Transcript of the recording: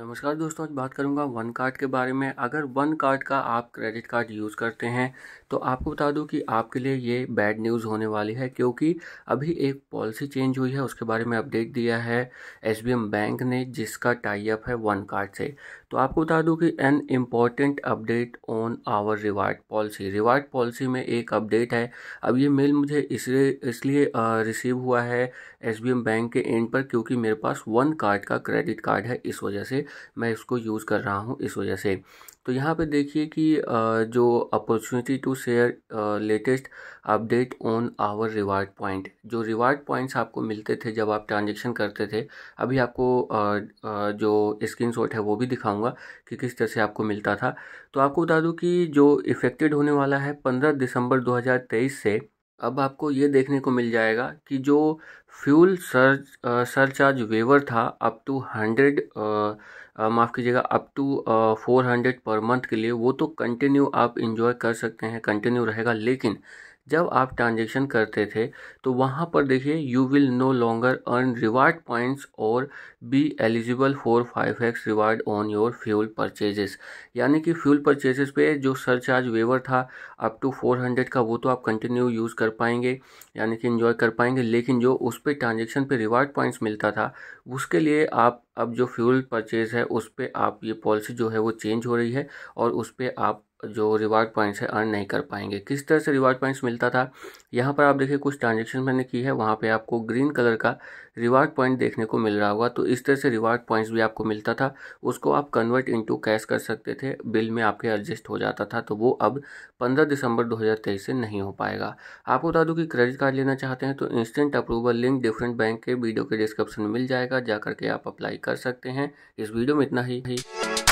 नमस्कार दोस्तों आज बात करूंगा वन कार्ड के बारे में अगर वन कार्ड का आप क्रेडिट कार्ड यूज़ करते हैं तो आपको बता दूं कि आपके लिए ये बैड न्यूज़ होने वाली है क्योंकि अभी एक पॉलिसी चेंज हुई है उसके बारे में अपडेट दिया है एस बैंक ने जिसका टाई अप है वन कार्ड से तो आपको बता दूं कि an important update on our reward policy reward policy में एक अपडेट है अब ये मेल मुझे इसलिए इसलिए रिसीव हुआ है एस बैंक के एंड पर क्योंकि मेरे पास वन कार्ड का क्रेडिट कार्ड है इस वजह से मैं इसको यूज़ कर रहा हूँ इस वजह से तो यहाँ पे देखिए कि जो opportunity to share latest update on our reward point जो रिवार्ड पॉइंट्स आपको मिलते थे जब आप ट्रांजेक्शन करते थे अभी आपको जो स्क्रीन शॉट है वो भी दिखाऊंगा कि किस तरह से आपको मिलता था तो आपको बता दूँ कि जो इफ़ेक्टेड होने वाला है पंद्रह दिसंबर दो से अब आपको ये देखने को मिल जाएगा कि जो फ्यूल सर्च सरचार्ज वेवर था अप टू हंड्रेड माफ़ कीजिएगा up to four hundred per month के लिए वो तो कंटिन्यू आप इन्जॉय कर सकते हैं कंटिन्यू रहेगा लेकिन जब आप ट्रांजेक्शन करते थे तो वहाँ पर देखिए you will no longer earn reward points और be eligible for five X reward on your fuel purchases यानी कि फ्यूल परचेजेस पे जो सरचार्ज वेवर था अप टू फोर हंड्रेड का वो तो आप कंटिन्यू यूज़ कर पाएंगे यानी कि इन्जॉय कर पाएंगे लेकिन जो उस पर ट्रांजेक्शन पर रिवार्ड पॉइंट्स मिलता था उसके लिए आप अब जो फ्यूल परचेज़ है उस पर आप ये पॉलिसी जो है वो चेंज हो रही है और उस पर आप जो रिवार्ड पॉइंट्स है अर्न नहीं कर पाएंगे किस तरह से रिवार्ड पॉइंट्स मिलता था यहाँ पर आप देखिए कुछ ट्रांजेक्शन मैंने की है वहाँ पे आपको ग्रीन कलर का रिवार्ड पॉइंट देखने को मिल रहा होगा तो इस तरह से रिवार्ड पॉइंट्स भी आपको मिलता था उसको आप कन्वर्ट इनटू कैश कर सकते थे बिल में आपके एडजस्ट हो जाता था तो वो अब पंद्रह दिसंबर दो से नहीं हो पाएगा आपको बता दूँ कि क्रेडिट कार्ड लेना चाहते हैं तो instant approval link different bank के वीडियो के डिस्क्रिप्शन में मिल जाएगा जा करके आप अप्लाई कर सकते हैं इस वीडियो में इतना ही